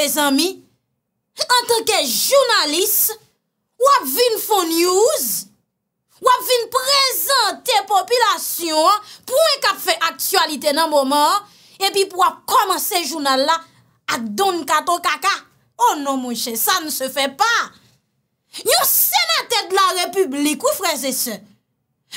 en tanke jounalist wap vin fon news wap vin prezante popilasyon pou en kap fe aktualite nan mouman epi pou wap koman se jounal la ak don kato kaka oh non mounche sa ne se fe pa yon senate de la republik ou freze se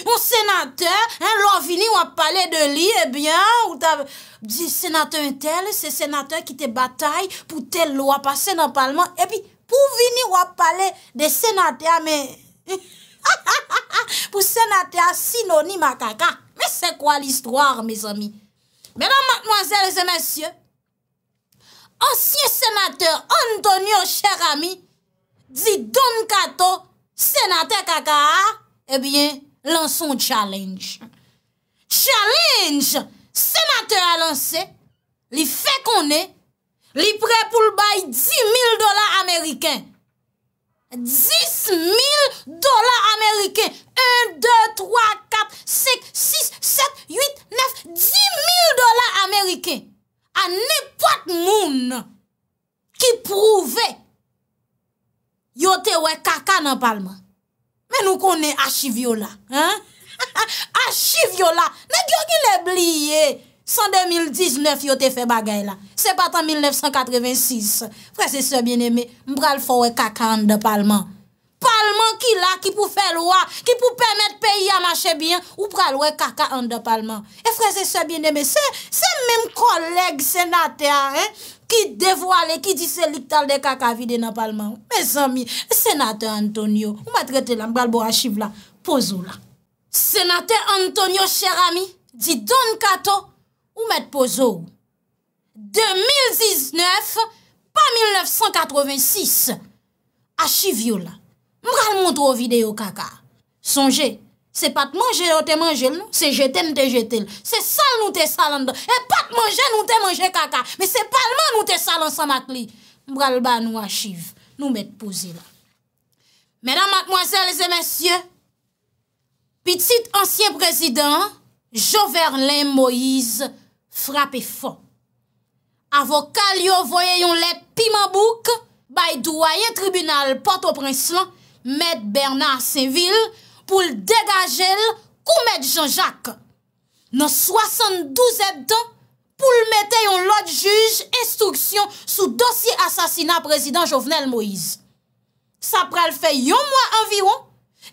Un sénateur, un hein, lovini, on a parlé de lui, eh bien, ou t'as dit sénateur tel, c'est sénateur qui te bataille pour telle loi passer dans le Parlement. Et eh puis, pour venir, on parler des de sénateur, mais. pour sénateur, synonyme à caca. Mais c'est quoi l'histoire, mes amis? Mesdames, mademoiselles et messieurs, ancien sénateur Antonio, cher ami, dit Don Cato, sénateur caca, eh bien, Lanson challenge. Challenge. Sema te alanse. Li fe konen. Li pre pou lbay 10.000 dola Ameriken. 10.000 dola Ameriken. 1, 2, 3, 4, 5, 6, 7, 8, 9. 10.000 dola Ameriken. An ne pot moun. Ki prouve. Yo te we kaka nan palman. Mè nou konè Achivio la. Achivio la. Mè gyo ki ne bliye. S'en 2019 yo te fe bagay la. Se pat an 1986. Frè se se bien eme, mbral fowe kaka an de palman. Palman ki la ki pou fè lwa. Ki pou pèmèt peyi a mache biyan. Ou pralwe kaka an de palman. E frè se se bien eme, se mèm koleg senate a rè. Ki devwa le, ki di se liktal de kaka vide na palman. Me zami, senate Antonio, ou mwen trete la, mwen bon albo achive la, pozo la. Senate Antonio, chèr ami, di don kato, ou mwen pozo ou. 2019, pa 1986, achive yo la. Mwen al moun tou vide yo kaka, sonje. Se pat manje ou te manje l nou, se jeten ou te jetel. Se sal nou te sal an do. E pat manje nou te manje kaka. Me se palman nou te sal an san mat li. Mbral ba nou achive. Nou met pou zil. Mèdam matmwazèl zè mèsyè. Pitit ansyen prezident, Joverlin Moïse, frape fon. Avokal yo voye yon let pi mabouk, bay douayen tribunal, porto prinslan, met Bernard Saint-Ville, pou l degaje l kou met Jean-Jacques. Nan 72 etan, pou l mette yon lot juj, instruksyon sou dosi asasina prezident Jovenel Moïse. Sa pral fe yon mwa anviron,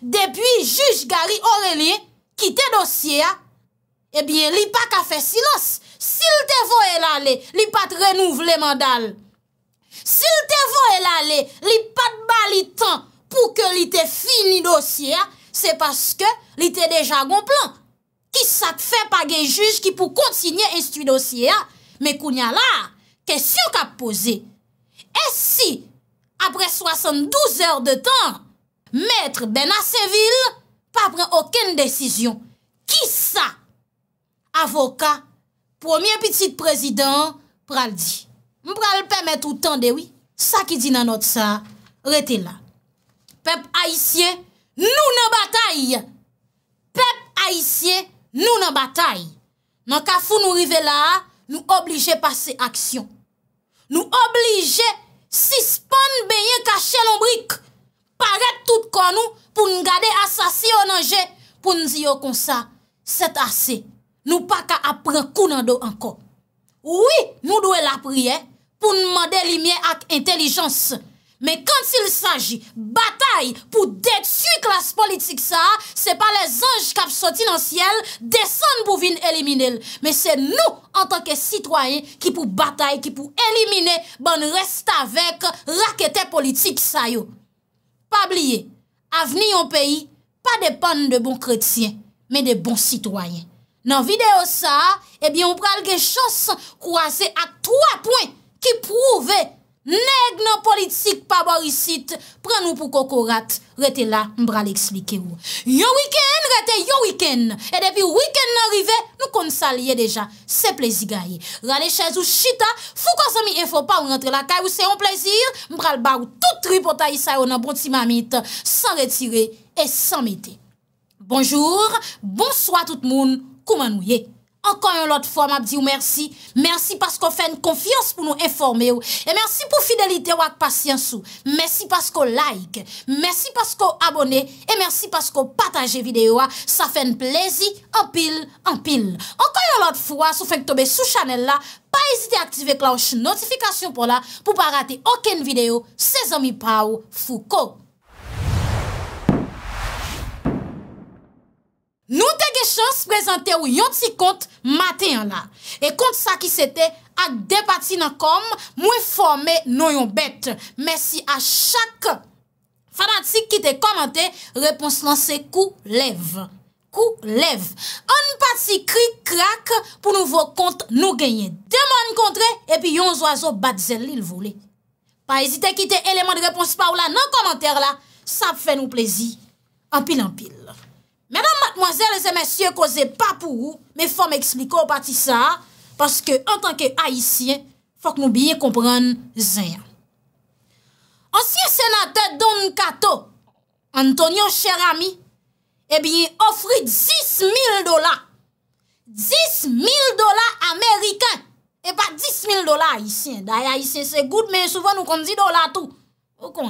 depi juj Gary Aurélie ki te dosye a, ebyen eh li pa ka fe silas. Sil te vo el ale, li pa te renouv le mandal. Sil te vo el ale, li pa te bali tan pou ke li te fini dosye a, Se paske li te deja gon plan. Ki sa te fe pa gen juz ki pou kontinye en stu dosye a? Me kounya la, kesyon ka pose. E si, apre 72 er de tan, metre ben a se vil, pa pren oken desisyon. Ki sa? Avoka, premier petit prezident, pral di. Mpral pe met ou tan dewi, sa ki di nanot sa, rete la. Pep aisyen, Nou nan batay, pep a isye, nou nan batay. Nan ka foun nou rive la, nou oblije pase aksyon. Nou oblije sispan beye kache lombrik, paret tout kon nou pou nou gade asasyonanje pou nou ziyo konsa. Set ase, nou pa ka apren kou nan do anko. Ouwi, nou dwe la priye pou nou mwade limye ak entelijans se. Men kante sil saji batay pou detu klas politik sa, se pa les anj kapsoti nan siel, desan pou vin elimine l. Men se nou an tanke sitwayen ki pou batay, ki pou elimine, ban resta vek rakete politik sa yo. Pabliye, avni yon peyi, pa depan de bon kretien, men de bon sitwayen. Nan videyo sa, ebyon eh pralge chos kouase a 3 pwen ki prouve. Neg nan politik pa borisit, pren nou pou koko rat, rete la mbra li eksplike ou. Yo wiken, rete yo wiken, e depi wiken nan rive, nou konsal ye deja, se plezi gaye. Rane chèz ou chita, fou konsa mi efo pa ou rentre la kaye ou se yon plezi, mbra li ba ou tout tri potayi sa yo nan bonti mamit, san retire et san mete. Bonjour, bonsoit tout moun, kouman ou ye. Ankon yon lot fwa m ap di ou mersi, mersi pasko fè n konfiyans pou nou informe ou, e mersi pou fidelite ou ak pasyans ou, mersi pasko like, mersi pasko abone, e mersi pasko pataje videyo a, sa fè n plezi, anpil, anpil. Ankon yon lot fwa, sou fèk tobe sou chanel la, pa ezite aktive klanche notifikasyon pou la, pou pa rate oken videyo, sezon mi pa ou, fou kok. Nou te ge chans prezante ou yon ti kont maten yon la. E kont sa ki sete ak depati nan kom mwen forme nou yon bet. Mersi a chak fanatik ki te komante, repons lanse kou lev. Kou lev. An pati kri krak pou nou vok kont nou genye. Deman kontre epi yon zoazo bat zel li lvole. Pa ezite ki te eleman de repons pa ou la nan komante la. Sa fe nou plezi. Ampil ampil. Mèdam matmwazèl zè mèsyè ko zè pa pou ou, mè fò mè ekspliko pati sa, paske an tanke haïsyen, fòk nou biye komprèn zè yan. Ansyen senatè Don Kato, Antonio Cherami, e eh biye ofri 10.000 dola. 10.000 dola Amerikan, e pa 10.000 dola haïsyen. Da ya haïsyen se gout, mè souvan nou kon di dola tou. Ou kon,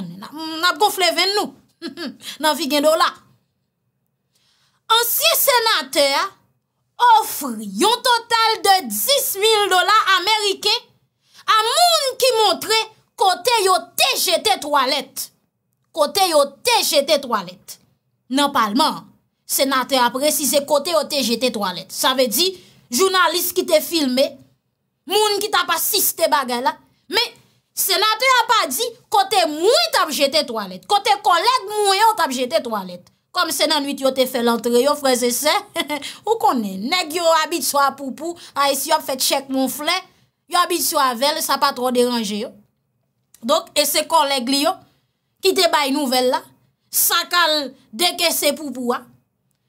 nab gofle ven nou, nan fi gen dola. Ansiye senater ofri yon total de 10.000 dola Amerike a moun ki montre kote yo TGT toalet. Kote yo TGT toalet. Nan palman, senater apre si se kote yo TGT toalet. Sa ve di, jounalist ki te filme, moun ki ta pa 6 te bagay la, me senater apre di kote moui tap jeté toalet, kote kolek mouyon tap jeté toalet. kom se nan nwit yo te fe lantre yo, freze se, ou konen, neg yo abit so a poupou, ay si yo fe tchek moun fle, yo abit so a vel, sa pa tro deranje yo. Dok, e se koleg li yo, ki te bay nouvel la, sa kal deke se poupou,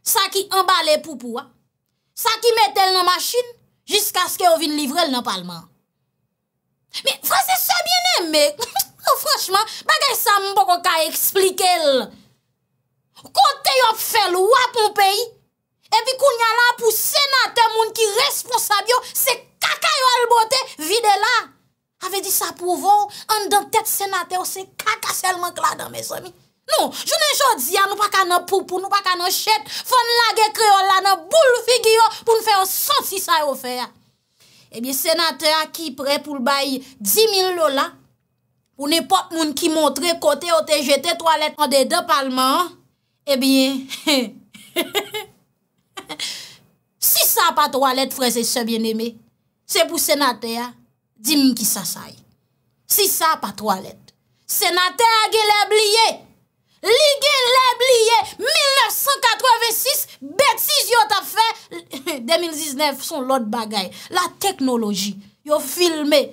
sa ki embal e poupou, sa ki met el nan machin, jiska se ke o vin livre el nan palman. Me, freze se bienem, me, frechman, bagay sa moun poko ka explike el, Kote yo fè lwa pou peyi, epi koun ya la pou senatè moun ki responsab yo, se kaka yo albote vide la. Ave di sa pou vou, an dan tèt senatè yo se kaka selman kla dan me somi. Non, jounen jò di ya nou pa ka nan poupou, nou pa ka nan chèt, fon la ge kreol la nan bou lou figiyo, pou nou fè yo sot si sa yo fè ya. Epi senatè a ki prè pou l'bayi, di min lola, pou ne pot moun ki montre kote yo te jete toalet an de de palman an, Ebyen, eh si sa patro alet fre se sebyen eme, se pou senate a, di m ki sa say. Si sa patro alet, senate a ge leb liye, li ge leb liye, 1986, betis yo ta fe, 2019 son lot bagay. La teknoloji yo filme,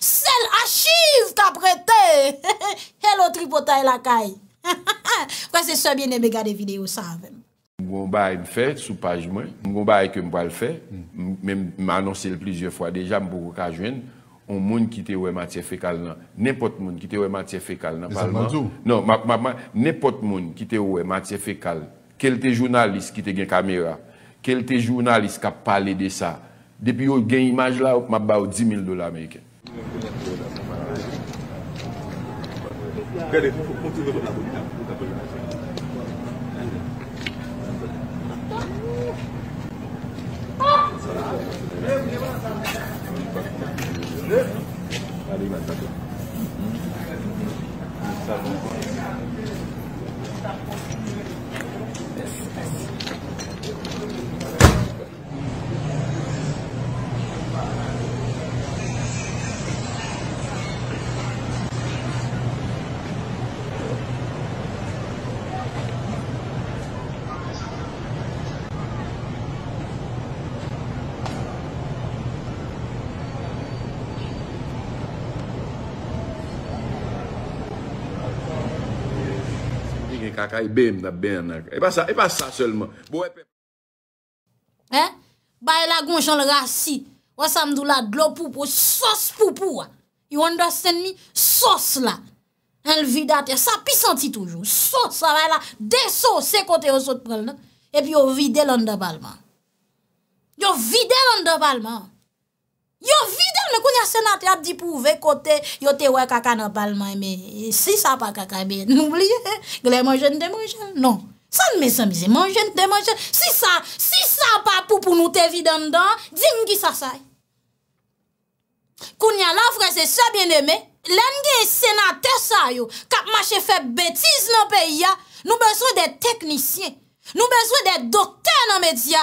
sel achiv ka prete, ke lo tripotay la kaye. Kwa se sobyen nebe gade video sa avèm. Mwen ba yon fè, sou page mwen, mwen ba yon kèm ba l fè, mè mm. m'anonsè l plizye fwa. Deja mbo kajwen, on moun ki te wè matye fekal nan. Nèpot moun ki te wè matye fekal nan. Eseman zou? Non, mwen mwen, nèpot moun ki te wè matye fekal. Kel te jounalist ki te gen kamera, kel te jounalist ka pale de sa. Depi yo gen imaj la, mwen ba ou 10.000 dola meyken. Kade pou tougo. Kade pou tougo. Kaka yi bem da ben nan. E pa sa, e pa sa selman. Eh, baye la gonjan le ga si. Wa sa mdou la glopou pou, sos pou pou wa. You understand mi? Sos la. El vide a te. Sa pi senti toujou. Sos, sa baye la. Dey sos, se kote yo sot prel nan. E pi yo vide londe balman. Yo vide londe balman. Yo vide mè koun ya senatè ap di pou ve kote, yo te we kaka nan palman mè, e si sa pa kaka mè, n'oublie, glè mò jèn de mò jèn, non, san mè san mi zè mò jèn de mò jèn, si sa, si sa pa pou pou nou te vide mè dan, di mè ki sa say. Koun ya lafrense sa bienemè, len gen senatè sa yo, kap mache fe betiz nan pe ya, nou beswe de teknisyen, nou beswe de doktè nan medya,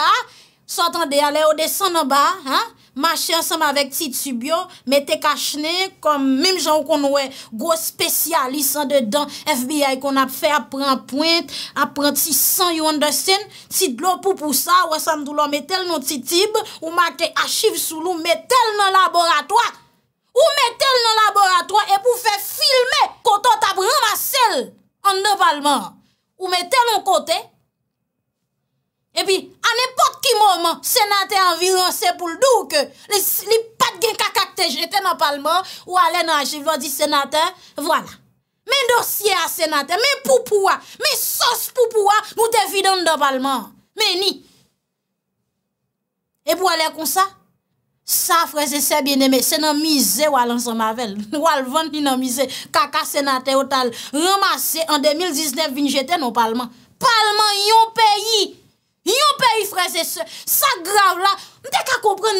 sa tan de ale o de san nan ba, ha? Mache ansanm avek ti t subyo, mette kachne, kom mim jan ou kon wè, gwo spesyalisan dedan, FBI kon ap fè ap pran point, ap pran ti san yon dosen, ti dlo pou pou sa, wè san dulo, mette l nou ti tib, ou mak te achive sou lou, mette l nou laboratoat, ou mette l nou laboratoat, ep ou fè filme, koto tabri an ma sel, an devalman, ou mette l nou kote, E pi, an epot ki mouman, senate enviransè pou l'douk, li pat gen kakak te jetè nan palman, ou alè nan ajivò di senate, voilà. Men dosye a senate, men poupouwa, men sos poupouwa, moutè fidè nan palman. Meni. E pou alè kon sa, sa freze se bienemè, se nan mize walan zan mavel, walan vant ni nan mize. Kaka senate otal, remase an 2019 vin jetè nan palman. Palman yon peyi. Yon pe yi freze se, sa grav la, mde ka koupren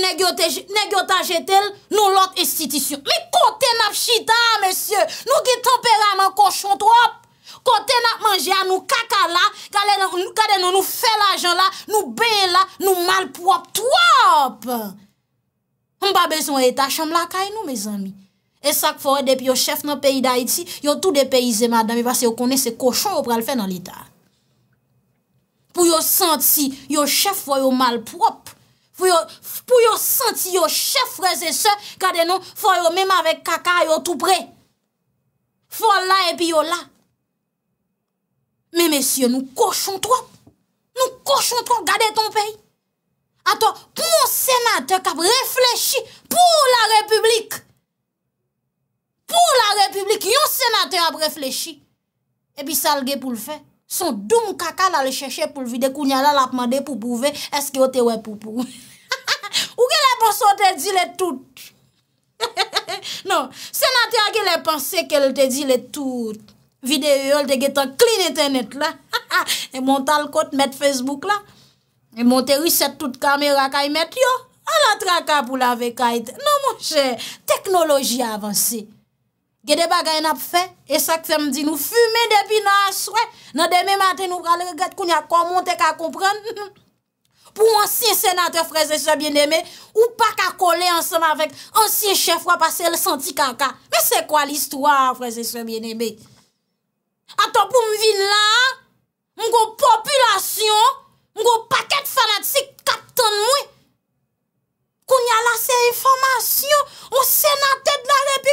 negyotajetel, nou lot estitisyon. Me kote nap chita, mesye, nou ki tempera man koshon, twop. Kote nap manje, nou kaka la, kade nou nou fe la jan la, nou ben la, nou malpwop, twop. Mba bezon etaj, chanm la kay nou, me zami. E sak fore dep yo chef nan peyi da iti, yo tou de peyize madami, vase yo konen se koshon, yo pral fe nan lita. pou yo senti yo chef fo yo malprop, pou yo senti yo chef reze se, gade nou fo yo mèm avèk kaka yo tout prè, fo la epi yo la. Mè messi yo, nou koshon to, nou koshon to, gade ton pey. Atò, pou yon senatèk ap reflechi, pou la republik, pou la republik, yon senatèk ap reflechi, epi salge pou l'fè, Son doum kaka la le chèchè pou l vide kou nye la la pman de pou pou ve, eske yo te we pou pou. Ou gen la ponson te di le tout? Non, se nan te a gen le ponsè ke l te di le tout, vide yo l te getan klin etenet la. E montal kote met Facebook la, e monte riset tout kamera kaj met yo, alat raka pou la ve kaj te. Non monsè, teknoloji avansè. Gede bagay nan ap fè, e sak fèm di nou fume debi nan aswè, nan demè matè nou pral regèt koun ya kon montèk a komprèn. Pou moun siye senatè, freze se bienemè, ou pa kakole ansèm avèk, ansye chef wap asè lè senti kanka. Mè se kwa l'istoua, freze se bienemè? Atò pou m vin la, moun gò populasyon, moun gò pakèt fanatik, kapten mwen, koun ya la se informasyon, moun senatè dna rep,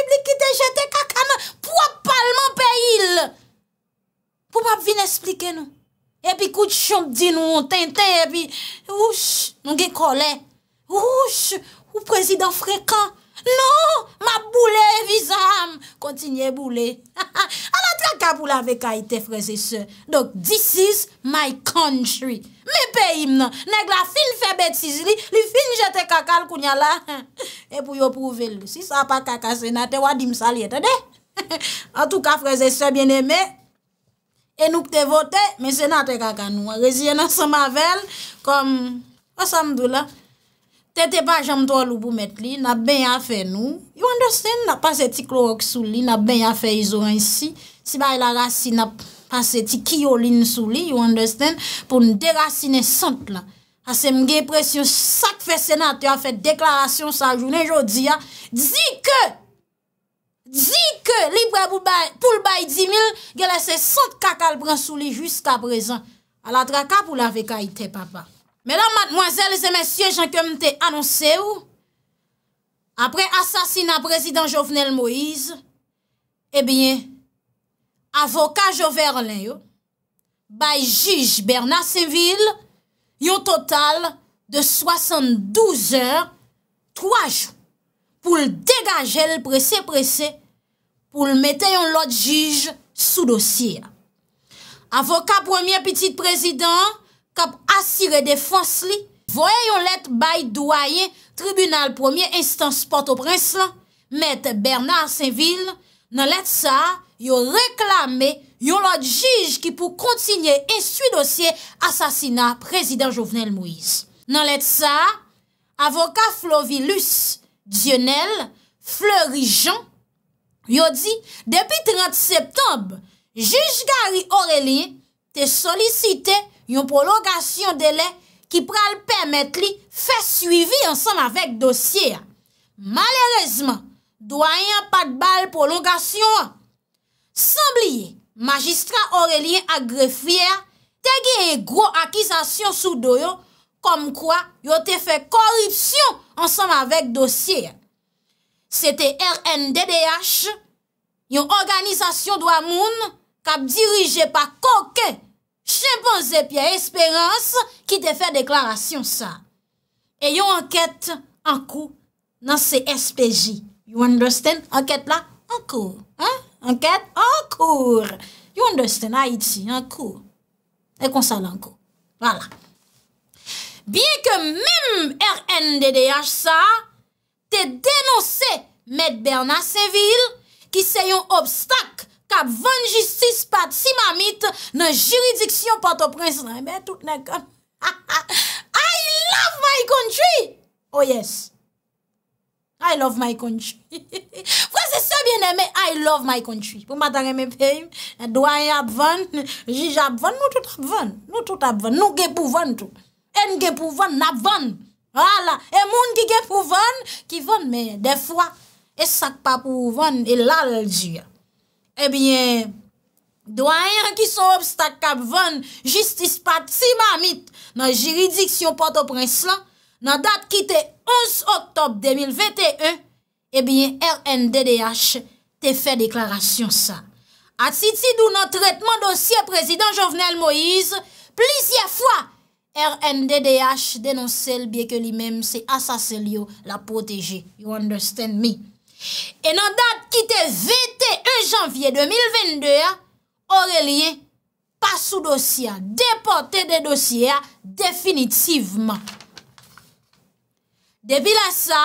E pi kout chonk di nou on ten ten e pi Oush, nou gen kole Oush, ou prezidant frekan Non, ma boule vizam Kontinye boule A la plakap ou la veka ite freze se Dok, this is my country Me pe im nan Neg la fin fe betiz li Li fin jete kakal kounya la E pou yo prouve li Si sa pa kakase na te wadim salye, te de En tou ka freze se bien eme Enouk te vote, men senat te kakanou. Reziye nan san mavel, kom, osam dou la, tete pa jam to alou pou met li, nan ben ya fe nou. You understand, nan pase ti klo ok sou li, nan ben ya fe izo ansi. Si bay e la rasi, nan pase ti kiyo lin sou li, you understand, pou nou de rasi ne sant la. Ase mge presyon, sak fe senat yo a fet deklarasyon sa jounen jodi ya, di ki, Di ke li pou l'bay di mil, ge lese sot kakal pransouli jusqu'a prezen. A la draka pou la veka ite, papa. Mè la, madmoizèles et mèsyè, jen ke mte anonsè ou, apre asasina prezident Jovenel Moïse, e eh bine, avokaj o ver lè yo, bay jij Berna Seville, yo total de 72 zèr, 3 jou, pou l'dégajè l'presè-presè pou l mette yon lot jige sou dosye a. Avoka premier petit prezident, kap asire defons li, voye yon let bay doye, tribunal premier instance porte au prins lan, met Bernard Saint-Ville, nan let sa, yo reklamé yon lot jige ki pou kontinye ensu dosye asasina prezident Jovenel Moïse. Nan let sa, avoka Flovilus Dienel, Fleurie Jean, Yo di, depi 30 septob, jish gari Aurelien te solisite yon prologasyon dele ki pral pemet li fe suivi ansan avèk dosye ya. Malèrezman, doyen pat bal prologasyon an. Sambliye, magistrat Aurelien agre fyer te ge e gro akizasyon sou doyo kom kwa yo te fe koripsyon ansan avèk dosye ya. se te RNDDH, yon organizasyon dwa moun, kap dirije pa koke, chenpon zepye esperans, ki te fe deklarasyon sa. E yon anket anko, nan se SPJ. You understand? Anket la, anko. Anket anko. You understand? Anket la, anko. Ekonsal anko. Voilà. Biye ke mèm RNDDH sa, se denonse met Bernat Seville ki se yon obstak kapvan jistis pati mamit nan jiridiksyon pato prensan. Mwen tout nek an. I love my country! Oh yes. I love my country. Fwa se se bieneme, I love my country. Pou matan reme pey, doan yon apvan, jij apvan, nou tout apvan. Nou tout apvan. Nou gen pouvan tout. En gen pouvan, napvan. Wala, e moun ki gen pou von, ki von men, de fwa, e sak pa pou von, e lal el diya. Ebyen, eh doyen ki son obstak kap von, justis pati ma mit nan jiridiksyon pato prins lan, nan dat ki te 11 otob 2021, ebyen RNDDH te fe deklarasyon sa. A titi dou nan tretman dosye prezident Jovenel Moïse, plisye fwa, RNDDH denonse l byè ke li mèm se asasel yo la poteje. You understand me? E nan dat ki te vete 1 janvye 2022, Aurelie pa sou dosye, depote de dosye ya definitivman. Debi la sa,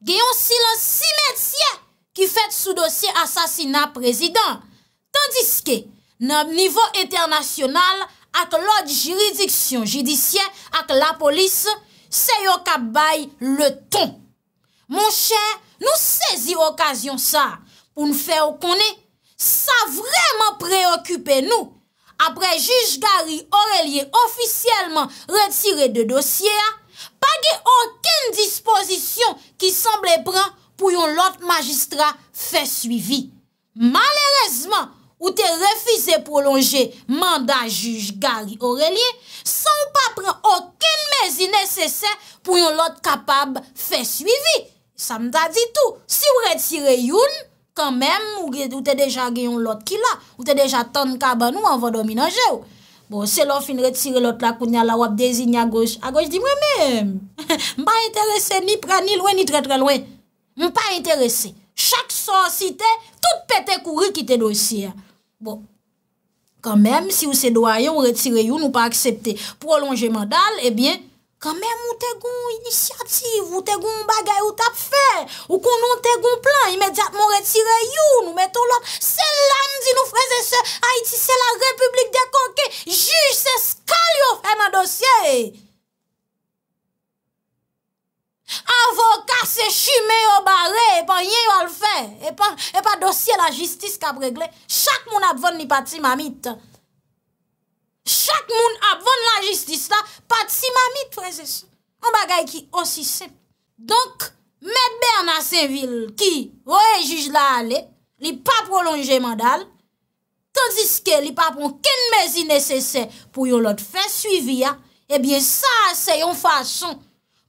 geyon silan si metye ki fèd sou dosye asasina prezident. Tandiske nan nivou eternasyonal, ak lòt jiridiksyon jidisyen ak la polis, se yo kap bay le ton. Mon chè, nou sezi okasyon sa, pou nou fè ou konè, sa vreman preokupè nou, apre jij Gari Aurelie ofisyelman retire de dosye a, page oken disposisyon ki semblè pran pou yon lot magistra fè suivi. Malèrezman, ou te refise prolonger mandaj juj Gary Aurelier, sa ou pa pren oken mezi nesesè pou yon lot kapab fe suivi. Sa mda di tou. Si ou retire yon, kanmem ou te deja gen yon lot ki la. Ou te deja tan kab anou an vando minanje ou. Se lò fin retire lot la koun ya la wap dezi nya goj, a goj di mwen mè, mba interese ni pra ni lwen ni tre tre lwen. Mba interese. Chak sor site, tout pete kouri ki te dosi ya. Bon, kamem si eh ou se doye ou retire yon ou pa aksepte, prolonjeman dal, ebyen, kamem ou te goun inisyative, ou te goun bagay ou tap fe, ou konon te goun plan, imediatman retire yon, ou meton lot, sel landi nou freze se, Haiti se la republik de conke, juj se skal yo eh, fèman dosye. Avoka se chume yo bare, e pa yen yo al fe, e pa dosye la jistis ka pregle, chak moun apvon ni pati mamit. Chak moun apvon la jistis la, pati mamit. An bagay ki osi se. Donk, mè bè an ase vil, ki wè jij la ale, li pa prolonje mandal, tansis ke li pa pon ken mezi nesesè, pou yon lot fè suivi ya, e bie sa se yon fason,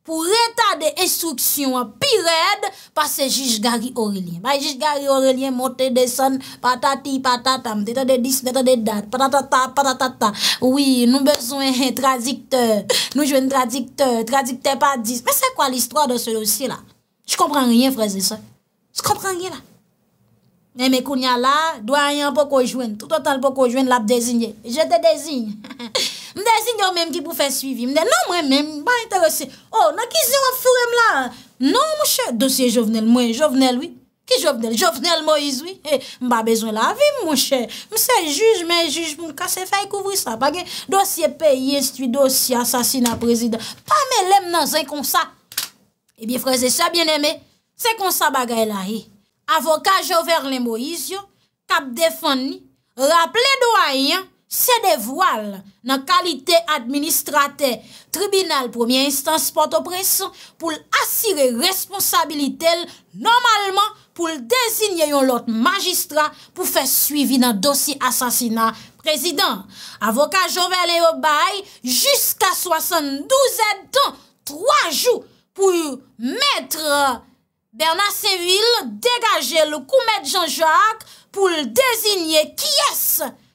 pou reta de instruksyon pi red pa se jiz Gari Aurelien. Bay jiz Gari Aurelien mote de son patati patatam, tetade dis, tetade dat, patatata, patatata. Ouwi, nou bezwen tradikteur, nou jwen tradikteur, tradikte pa dis. Mè se kwa l'istro de se yo si la? J kompran riyen freze se. J kompran riyen la. Eh, mè mè kounya la, dwa riyen pou kou jwen, tout an tal pou kou jwen, lap dezigne. Je te dezigne. Mdè zil yo mèm ki pou fè suivi. Mdè nan mwen mèm, mba interese. Oh, nan ki zil yo furem la? Nan mwen chè, dosye jovenel mwen, jovenel wè. Ki jovenel? Jovenel Moïse wè. Eh, mba bezon la avim mwen chè. Mwen se juj mè, juj mwen, kase fè kouvri sa bagè. Dosye peye, stu dosye, asasina prezident. Pa mè lèm nan zin konsa. Ebi freze, sa bienemè, se konsa bagè la e. Avokat joverle Moïse yo, kap defan ni, raple do a yon, Se devwal nan kalite administrate tribunal premier instance porto preso pou l'assire responsabilite l'anormalman pou l'designe yon lot magistra pou fè suivi nan dosi asasina prezident. Avoka Jovel Eobay, jiska 72 etan, 3 jou pou mètre Bernard Seville degaje l'ou koumèd Jean-Jacques pou l'designe kiesse.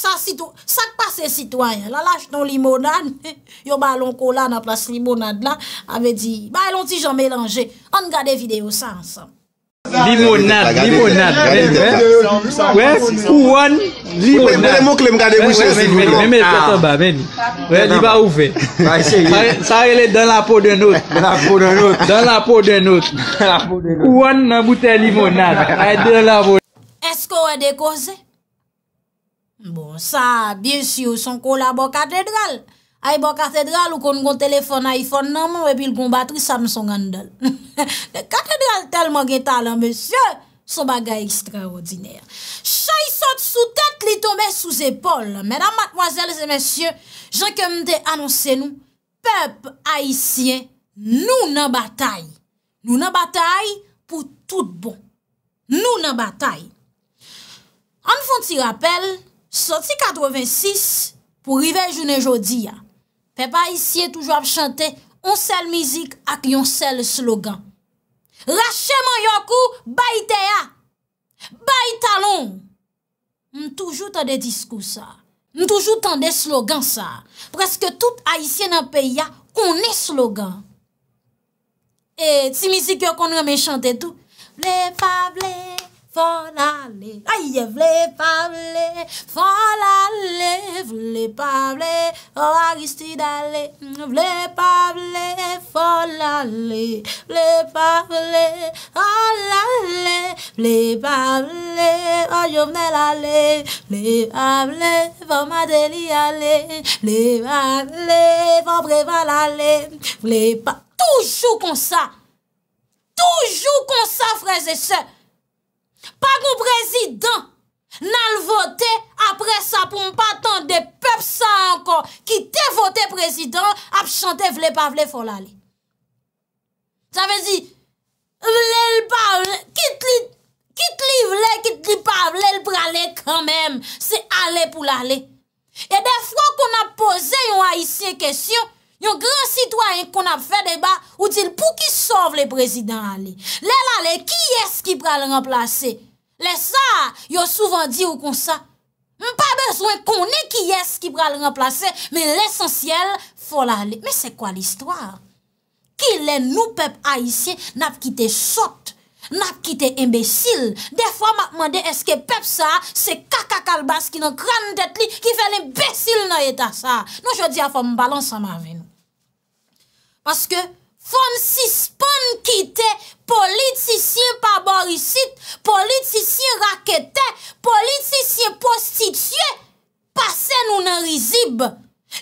Sak pa se sitwayen, la laj ton limonade, yo ba lon kola na plas limonade la, avè di, ba elon ti jan mélange, an gade videyo sa ansan. Limonade, limonade, wè, wè, ouan, limonade, wè li ba ouve, sa elè dan la po de not, dan la po de not, ouan nan boute limonade, ay de la vo. Esko wè de koze? Bon, sa, bien siyo, son kou non, la bo katedral. Ay bo katedral ou kon kon telefon iPhone nan moun, webi l kon batri, sa mson gandol. De katedral telman gen talan, monsye, son bagay ekstraordinèr. Chay sot sou tèt li tomè sou zépol, mèdam matmoazèl zè monsye, jè ke mdè anonsè nou, pèp haïsyen nou nan batay. Nou nan batay pou tout bon. Nou nan batay. An foun ti rappel, Soti 86, pou rive jounen jodi ya, pe pa isye toujou ap chante, on sel mizik ak yon sel slogan. Rache mwen yon kou, bayi te ya. Bayi talon. M toujou tan de diskou sa. M toujou tan de slogan sa. Preske tout a isye nan pe ya, konen slogan. E ti mizik yo konen me chante tou. Ble pa ble. Folle, aïe, vle parler, fall vle parler, oh Aristide aller, vle pas blé, vle oh l'aller, vle parler, oh Jovenel aller, vle parler, va Madeli aller, vle parler, va Préval allez, vle pas, toujours comme ça, toujours comme ça, frères et sœurs. Pa kon prezidant nan votè, apre sa pou m pa tan de pep sa ankon, ki te votè prezidant, ap chante vle pa vle fol ale. Sa vezi, vle l pa vle, kit li vle, kit li pa vle l prale, kan menm, se ale pou l ale. E de fwo kon ap pose yon aisyen kesyon, yon gran sitwanyen kon ap fe deba, ou dil pou ki so vle prezidant ale. Le l ale, ki es ki prale remplase? Le sa, yo souvan di ou kon sa. Mpa beswen konen ki yes ki pral remplase, men l'esensyel fola li. Men se kwa l'histoire? Ki len nou pep aisyen nap kite shot, nap kite imbesil. Defwa m ap mande eske pep sa, se kaka kalbas ki nan kran tet li, ki fe l'imbesil nan etasa. Nou jodi a fòm balansan ma ven nou. Paske, Fon si spon kite, politisye paborisite, politisye rakete, politisye postitye, pase nou nan rizib.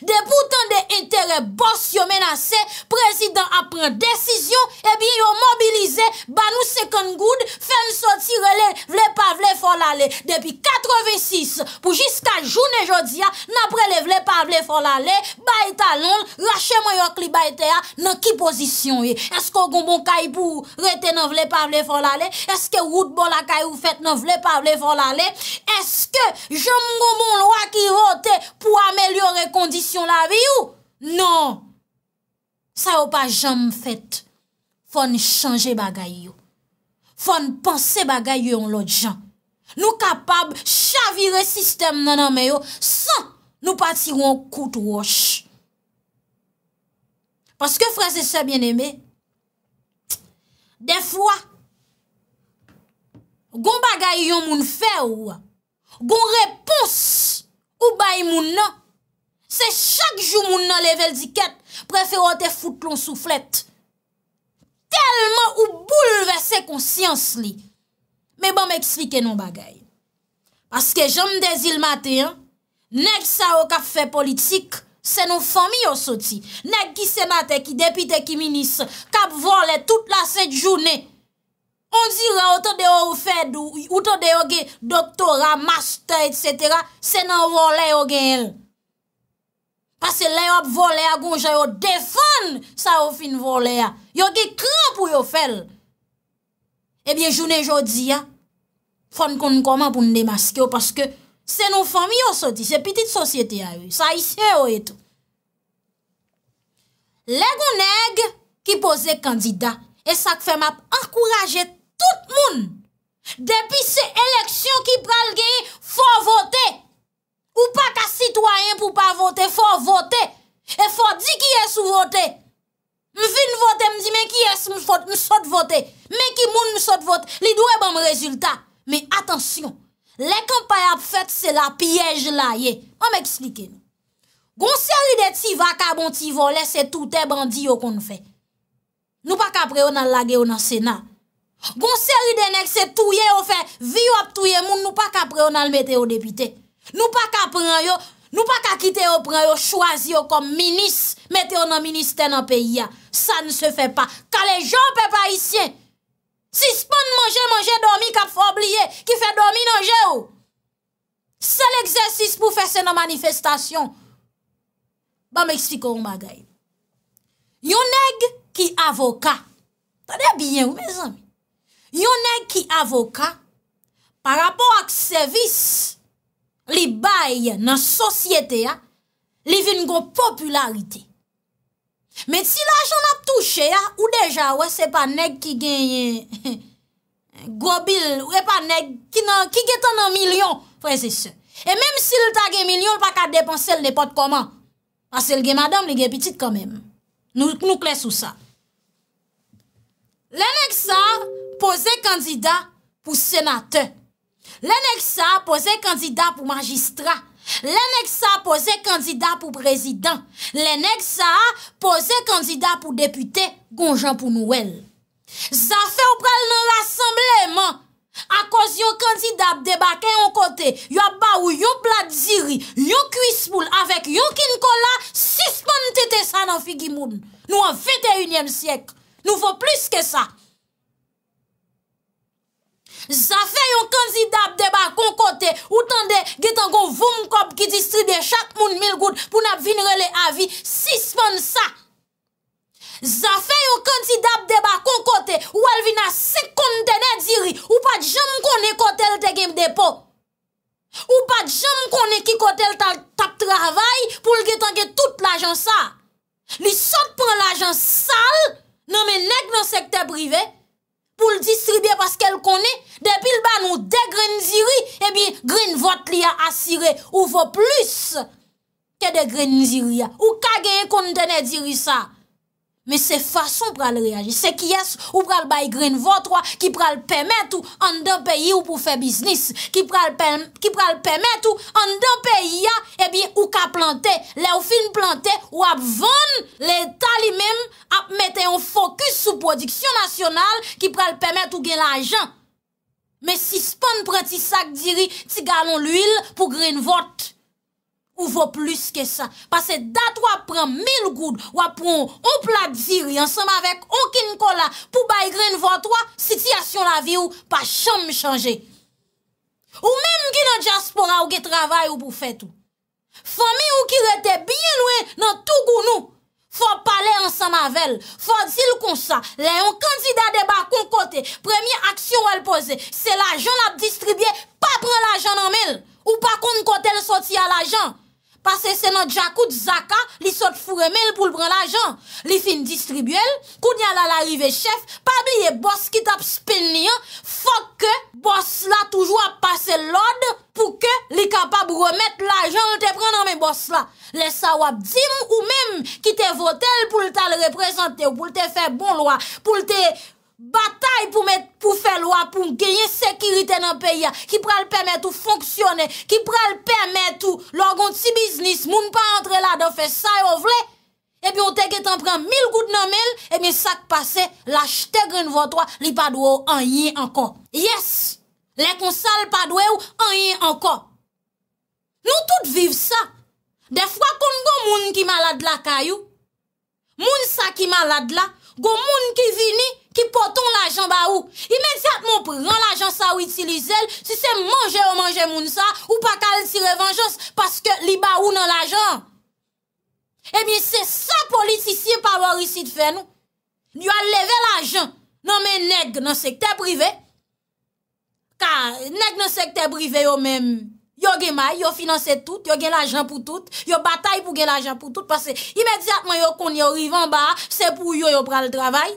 Depoutan de intere bors yo menase Prezident apren desisyon Ebi eh yo mobilize Banou second good Fen soti rele vle pa vle fol ale Depi 86 Pou jiska joun e jodia ah, N aprele vle pa vle fol ale Baye talon Rache mwen yo kli baye teya ah, N ki pozisyon e eh? Eske o gombo kaj pou rete nan vle pa vle fol ale Eske wout bol a kaj ou fet nan vle pa vle fol ale Eske jom gombo lwa ki vote Pou amelyore kondisyon Si yon lavi yo Non Sa yo pa jom fet Fon chanje bagay yo Fon panse bagay yo yon lot jan Nou kapab chavire sistem nananme yo San nou patiron kout wosh Paske frese se bien eme De fwa Gon bagay yo moun fe wwa Gon repons Ou bay moun nan Se chak jou moun nan level di ket, preferote foute lonsou flet. Telman ou bouleve se konsyans li. Me bom ekslike nou bagay. Aske jom dezil mate, neg sa ou kap fe politik, se nou fomi yo soti. Neg ki senate, ki depite, ki minis, kap vole tout la set jouni. On zira ou to de ou fed, ou to de ou ge doktora, master, etc. Se nou vole ou gen el. Pase le yo ap volea gounja yo defon sa ou fin volea. Yo ki kran pou yo fel. Ebyen jounen joudi ya, fon kon konman pou nou demaske yo paske se nou fom yo soti, se pitit sosyete ya yo, sa isye yo etou. Le gounen ki pose kandida, e sak fè map ankoraje tout moun depi se eleksyon ki pral geyi fon votey. Ou pa ka sitwoyen pou pa vote, fò vote. E fò di ki es ou vote. Mvi nou vote, mdi men ki es msote vote. Men ki moun msote vote. Li dwe bom rezultat. Men atensyon. Le kampay ap fèt se la piyej la ye. Mwen mèk slike nou. Gon se li de ti va ka bon ti vole se toutè e bandi yo kon fè. Nou pa kapre yo nan lage yo nan sena. Gon se li de nek se touye yo fè. Vi yo ap touye moun nou pa kapre yo nan mète yo depite. Nou pa ka pran yo, nou pa ka kite yo pran yo Chwazi yo kom minis Mete yo nan minister nan peyi ya Sa ne se fe pa Ka le joun pe pa isye Si se pon mongen mongen dormi kap fo obliye Ki fe dormi nan jè ou Se l'exersis pou fese nan manifestasyon Ba bon, me ekspliko yon bagay Yon neg ki avoka Ta de biyen ou me zan Yon neg ki avoka Par rapport ak servis li bay nan sosyete ya, li vin gon popularite. Met si la ajon ap touche ya, ou deja, wè se pa neg ki gen gobil, wè e pa neg ki gen ton nan milyon, fwè se se. E mèm si l tage milyon, l pa ka depanse l nepot koman. Ase l gen madame, l gen pitit komem. Nou kles ou sa. Lè neg sa, pose kandida pou senate. Lè nèk sa a pose kandida pou magistra, lè nèk sa a pose kandida pou prezident, lè nèk sa a pose kandida pou depute, gonjan pou nouel. Zafè ou pral nan rassembleman, a koz yon kandida pou debake yon kote, yon ba ou yon plat ziri, yon kuis moul, avèk yon kin kola, sisman tete sa nan figi moun. Nou an 21e syek, nou fò plus ke sa. Zafè yon kanzi dap deba kon kote ou tan de getan kon voun kop ki distribe chak moun mil gout pou nap vin rele avi, sispon sa. Zafè yon kanzi dap deba kon kote ou al vina sekonde ne diri ou pat jom kon ne kote l te gem depo. Ou pat jom kon ne ki kote l tap travay pou l getan ge tout l ajan sa. Li sot pran l ajan sal nan men nek nan sekte prive. pou l disribye paske l konen, de bil ban ou de grenziri, ebi eh grenz vot li a asire, ou vo plus, ke de grenziri a, ou kage yon kon dene diri sa, Me se fason pral reage, se ki es ou pral bay Green Vot, ki pral pemet ou an de peyi ou pou fe biznis, ki pral pemet ou an de peyi ya ebi eh ou ka plante, le ou fin plante ou ap von le tali mem ap mette yon fokus sou prodiksyon nasyonal ki pral pemet ou gen la jan. Me si spon pre ti sak diri ti galon l'uil pou Green Vot. Ou vò plus ke sa. Pase dat wap pran mil goud wap pran ou plad ziri ansam avèk ou kin kola pou bay gren vòt wò, sityasyon la vi ou pa chanm chanje. Ou menm ki nan diaspora ou ki travay ou pou fèt ou. Fami ou ki rete biye louè nan tou gounou. Fò pale ansam avèl. Fò dil kon sa. Le yon kandida deba kon kote. Premi aksyon wèl pose. Se la jan la distribye, pa pran la jan anmel. Ou pa kon kote l soti al ajan. Pase se nan Djakou Dzaka li sot furemel pou l pran la jan. Li fin distribuel, kou dyan la la rive chef, pa biye bos ki tap spen nian, fok ke bos la toujou ap pase l od pou ke li kapab remet la jan l te pran nan men bos la. Le sa wap dim ou menm ki te votel pou l tal reprezentel, pou l te fe bon loa, pou l te... batay pou fè lwa pou m genyen sekirite nan peya, ki pral pèmè tou fonksyonè, ki pral pèmè tou lò gòn ti biznis, moun pa antre la do fè sa yo vle, epi o teke tan pran mil gout nan mil, epi sak pase lach tegren vòtwa, li padwè ou an yè ankon. Yes! Lè kon sal padwè ou an yè ankon. Nou tout vive sa. De fwa kon gò moun ki malad la kayou, moun sa ki malad la, gò moun ki vini, qui porte l'argent bas où immédiatement prend l'argent ça ou utilise si c'est manger ou manger moun ça ou pas qu'elle tire vengeance parce que li bas ou dans l'argent Eh bien c'est ça politicien par avoir ici de faire nous ont levé l'argent non mais nèg dans secteur privé car nèg dans secteur privé eux même Yo gen financé yo finance tout, yo gen l'argent pour tout, ont bataille pour gen l'argent pour tout, parce que immédiatement yo kon rive en bas, c'est pour yo yo le travail.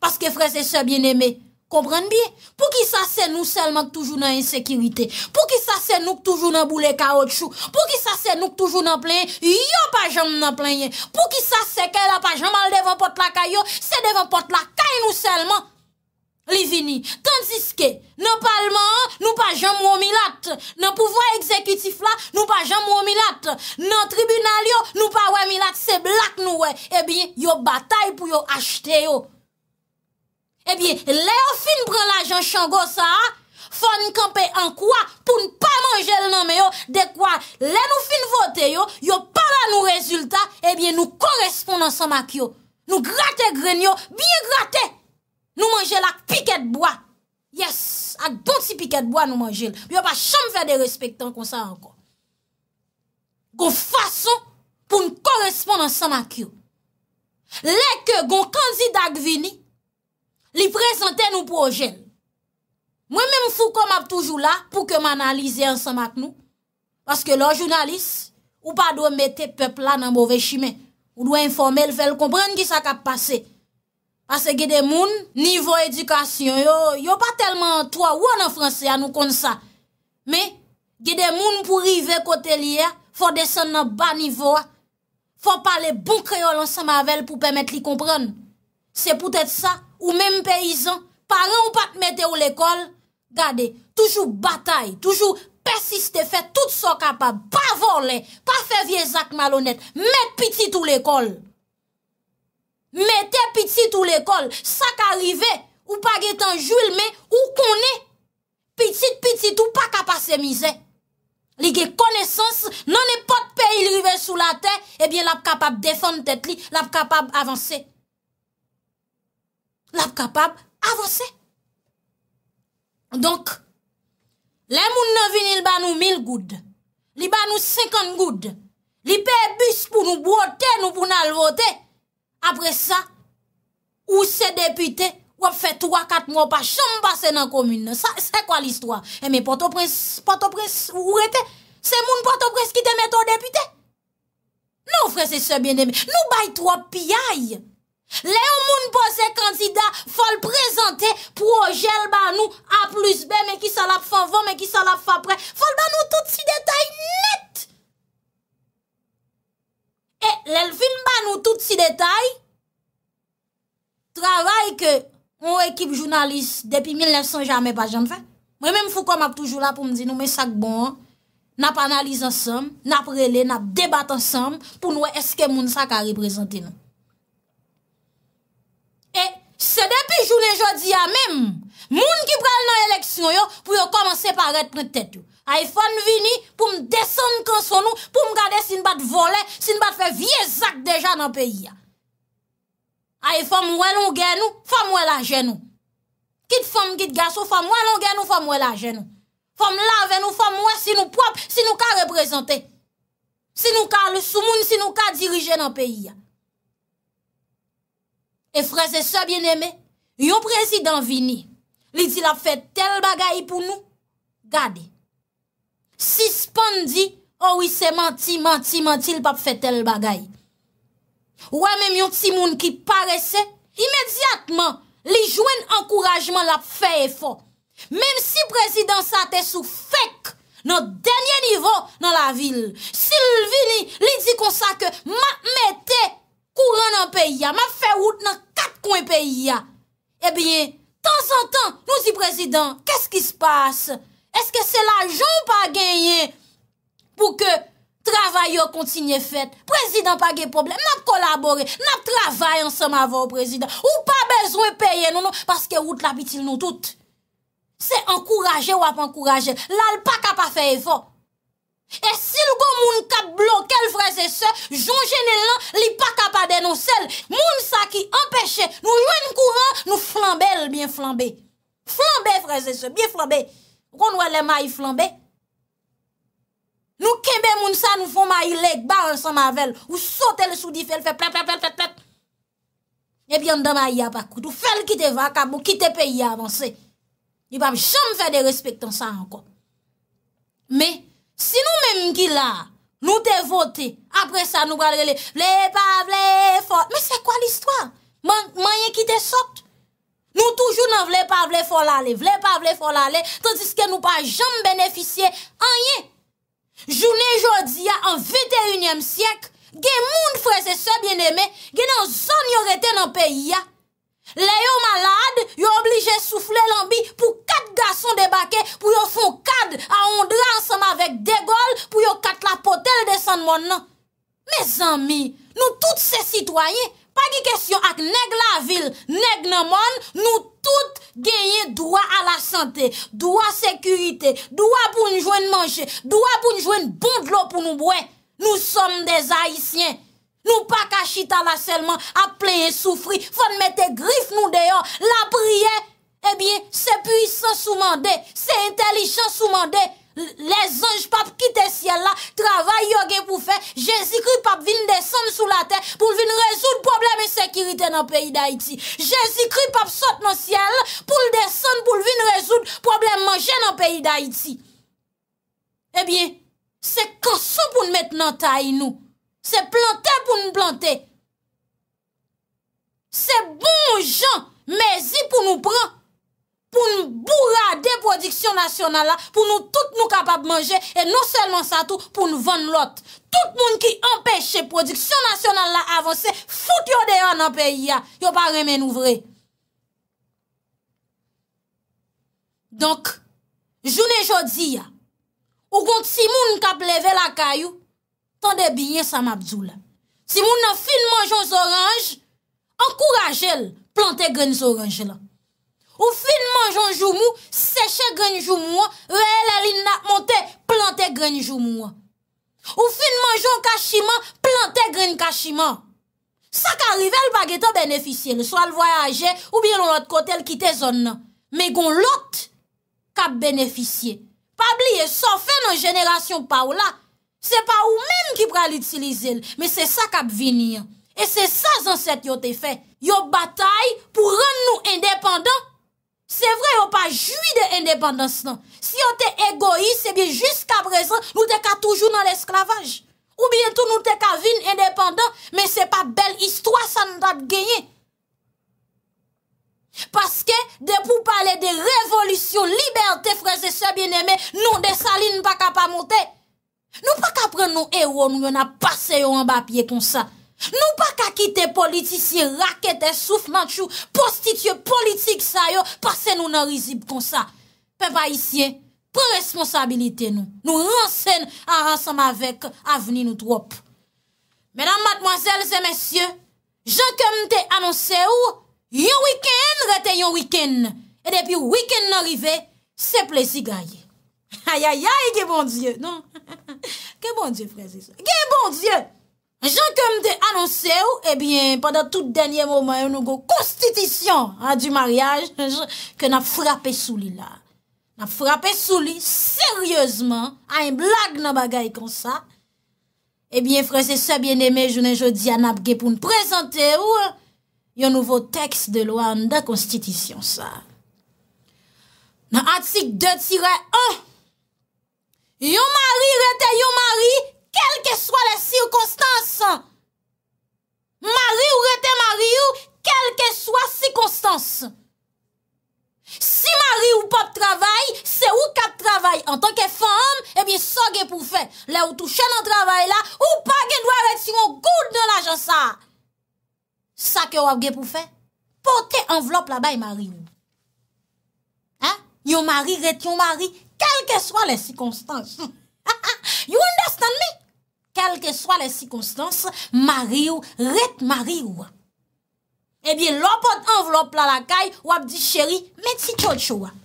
Paske fre se se bien eme. Komprende biye? Pou ki sa se nou selman k toujou nan insekirité. Pou ki sa se nou k toujou nan boule kaotchou. Pou ki sa se nou k toujou nan plenye. Yo pa jom nan plenye. Pou ki sa se ke la pa jom al devan pot la kayo. Se devan pot la kay nou selman. Li vini. Tansiske, nan palman an, nou pa jom womilat. Nan pouvan ekzekutif la, nou pa jom womilat. Nan tribunal yo, nou pa womilat. Se blak nou we. Ebi, eh yo batay pou yo achete yo. e eh bie le ou fin pran la jan chango sa a, fon kante an kwa pou nou pa manjel nan me yo, de kwa le nou fin vote yo, yo pa la nou rezultat, e eh bie nou korespondansan mak yo. Nou gratè gren yo, biye gratè, nou manjel ak piket boya. Yes, ak bonti piket boya nou manjel. Myo pa chanm fè de respektan kon sa an kon. Gon fason pou nou korespondansan mak yo. Le ke gon kanzi dag vini, Li prezante nou projel. Mwen men mfou kom ap toujou la pou keman analize ansan mak nou. Paske lor jounalist, ou pa do mette pepl la nan bove chimen. Ou do informel vel komprenn ki sa kap pase. Paske gede moun, nivou edikasyon, yo, yo pa telman toa ouan an franse a nou kon sa. Me, gede moun pou rive kote liye, fo desen nan ba nivou a. Fo pale bon kreyo lansan mavel pou pemet li komprenn. Se pou tete sa. ou menm peyizan, paran ou pa te mette ou l'ekol, gade, toujou batay, toujou persiste, fè tout so kapab, pa vor lè, pa fè viezak malonèt, mette pitit ou l'ekol, mette pitit ou l'ekol, sa ka rive, ou pa getan joul, ou konè, pitit pitit ou pa kapase mize, li gen konesans, nan e pot peyil rive sou la te, e eh bien la kapab defon tet li, la kapab avanse, l ap kapab avanse. Donk, le moun nan vinil banou 1000 goud, li banou 50 goud, li pe bus pou nou bote, nou pou nan lote, apre sa, ou se depite, wap fe 3-4 eh, moun pa chan basen an komine. Sa, se kwa l istwa? Eme, pote pres, pote pres, ou rete, se moun pote pres ki teme to depite. Nou fre se se bieneme. Nou baye 3 piyaye. Le ou moun pose kandida, fol prezante projel ba nou a plus be, me ki salap fa van, me ki salap fa pre, fol ba nou tout si detay net. E lel fin ba nou tout si detay, travay ke moun ekip jounalist depi 1900 jamè pa jante fe. Mwen mwen fou kom ap toujou la pou mdi nou me sak bon, nap analiz ansam, nap rele, nap debat ansam pou nou eske moun sak a reprezante nou. E, se depi jounen jodi ya mem, moun ki prel nan eleksyon yo pou yo komanse paret prit tèt yo. Ay fon vini pou m deson konson yo, pou m gade sin bat vole, sin bat fe viezak deja nan peyi ya. Ay fon mwen longen yo, fon mwen lajen yo. Kit fon kit gaso, fon mwen longen yo, fon mwen lajen yo. Fon m laven yo, fon mwen si nou prop, si nou ka reprezenten. Si nou ka lusou moun, si nou ka dirije nan peyi ya. E franse se bien eme, yon prezident vini, li di la fe tel bagay pou nou, gade. Si spon di, oh ou i se manti, manti, manti, li pa fe tel bagay. Ou a mem yon ti moun ki paresse, imediatman, li jwen ankourajman la fe efo. Mem si prezident sa te sou fek, nou denye nivo nan la vil. Si l vini, li di konsa ke ma mette. Kouran nan peyi ya, map fe wout nan kat kon peyi ya. Ebyen, eh tan san tan, nou si prezident, kesk ki se passe? Eske se la joun pa genye pou ke travay yo kontinye fet? Prezident pa genye problem, nap kolabore, nap travay ansam avon prezident. Ou pa bezwen non, non, peye nou nou, paske wout la bitil nou tout. Se ankouraje ou ap ankouraje, lal pa kap a fe evo. et E sil nous moun kap frère freze se, joun jenelan li pa pas adenon Moun sa qui nous nous nous nous nous bien flambé frère et se, bien flambé nous, wè le ma flambé nous Nous kembe nous sa Nous nous Nous leg Ou saute le soudi nous fe plet plet plet Nous bien, nous dama pas Nous Ou Nous te Nous ou te Nous de ça Si nou menm ki la, nou te vote, apre sa nou pa rele, vle pa vle fol, me se kwa l'istwa? Man yon ki te sot? Nou toujou nan vle pa vle fol ale, vle pa vle fol ale, tadiske nou pa jom beneficye, an yon. Jounen jodi ya, an 21e siyek, gen moun fwese se bieneme, gen an zon yon reten an peyi ya. Leyo malade, yo oblije souffle lambi pou kat gason debake pou yo fon kad aonde ansama vek degol pou yo kat la potel de san moun nan. Me zami, nou tout se sitwaye, pa gi kesyon ak neg la vil, neg nan moun, nou tout genye dwa a la sante, dwa sekurite, dwa pou njwen manje, dwa pou njwen bondlo pou nou bwe. Nou som de zayisyen. Chita la selman a pleye soufri Fon mette grif nou deyon La priye, e bien Se puy san sou mande, se intelijan Sou mande, le zonj pap Kite siel la, travay yoge pou fe Jezi kri pap vin deson Sou la ten pou vin rezoud Problem e sekirite nan peyi da iti Jezi kri pap sot nan siel Poul deson pou vin rezoud Problem manje nan peyi da iti E eh bien Se konson pou nou mette nan tay nou Se plantè pou nou plantè Se bon jan Mezi pou nou pran Pou nou bourade Produksyon nasyonal la Pou nou tout nou kapap manje E nou selman sa tout pou nou van lot Tout moun ki empèche Produksyon nasyonal la avanse Fout yo deyon nan peyi ya Yo pa remen ouvre Donk Joun e jodi ya Ou kont si moun kap leve la kayou Tande binyen sa mabzou la. Si moun nan fin manjons oranj, an kouraj el, plante grenz oranj la. Ou fin manjons joumou, seche grenz joumou, ou el alin nat monte, plante grenz joumou. Ou fin manjons kachiman, plante grenz kachiman. Sa ka rive el bageto beneficye, le swal voyaje, ou biye loun lot kote el kite zon nan. Me goun lot, ka beneficye. Pabliye, sa fe nan jenerasyon pa ou la, Se pa ou men ki pral itilize l. Men se sa kap vinir. E se sa zanset yo te fe. Yo batay pou rann nou indepandant. Se vre yo pa jwi de indepandant se nan. Se yo te egoi se bi jiska prezant nou te ka toujou nan l esklavaj. Ou bientou nou te ka vin indepandant. Men se pa bel istwa sa nou tat genye. Paske de pou pale de revolisyon liberte freze se bieneme. Non de sali nou pa kap amonte. Nou pa ka pren nou ero nou yon ap pase yon an bapye kon sa. Nou pa ka kite politisye rakete soufman chou postitye politik sa yon pase nou nan rizib kon sa. Pe pa isye, pe responsabilite nou. Nou ransen an ransom avek aveni nou trop. Menan madmoizelze mesye, jen kem te anonse ou, yon wiken rete yon wiken. E depi wiken nan rive, se plezi gaye. Ayayay, gen bon die, non? Gen bon die, frères et sœ. Gen bon die! Gen kom de annonse ou, ebyen, padan tout denye momen, yon nou go konstitisyon, a, du maryaj, ke na frape sou li la. Na frape sou li, sèrieusement, a yon blag nan bagay kon sa. Ebyen, frères et sœ, bien eme, jounen jodi an ap ge pou n'prezante ou, yon nouvo teks de lwa an da konstitisyon sa. Nan atik 2-1, Yon mari rete yon mari, kelke swa le sirkonstanse. Mari ou rete mari ou, kelke swa sirkonstanse. Si mari ou pa p'travay, se ou ka p'travay, an tanke fèm, ebyen eh sa ge pou fè. Le ou touche nan travay la, ou pa ge dwe rete yon gout nan la jasa. Sa ke wap ge pou fè? Pote envelop la bay mari ou. Ha? Yon mari rete yon mari, ke? Kelke swa le sikonstans. You understand me? Kelke swa le sikonstans, marir ou ret marir ou. E eh bi lopot envelop la la kay, wap di cheri meti tchotcho wap.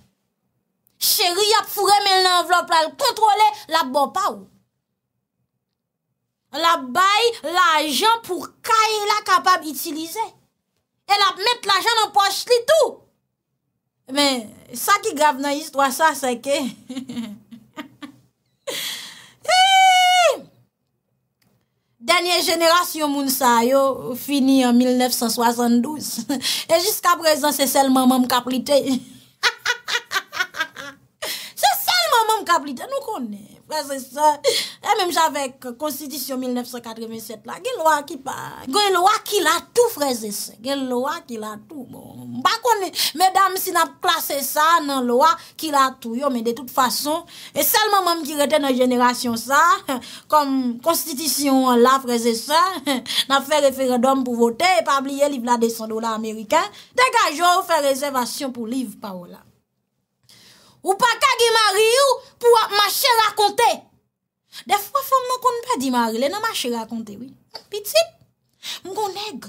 Cheri ap fure men l'envelop la l'kontrole, la bopaw. La bay la jan pou kay la kapab itilize. E la met la jan an poch li tou. Men, sa ki grav nan histwa sa, seke. Danyen jenerasyon moun sa yo, fini an 1972. E jiska prezan, se selman mam kaplite. Se selman mam kaplite, nou konen. Prese se, e mèm javek konstitisyon 1987 la, gèl lo a ki pa, gèl lo a ki la tou prese se, gèl lo a ki la tou. Mèdam, si nan plase sa nan lo a ki la tou yo, mè de tout fason, e selman mèm ki rete nan jenerasyon sa, kom konstitisyon la prese se, nan fe referedom pou vote, e pa abliye liv la de 100 dolar amerikèn, degaj yo ou fe rezervasyon pou liv pa ou la. Ou pa kage mari ou pou ap mache rakonte. Defwa fom mwen kon pe di mari le nan mache rakonte. Piti. Mwen kon neg.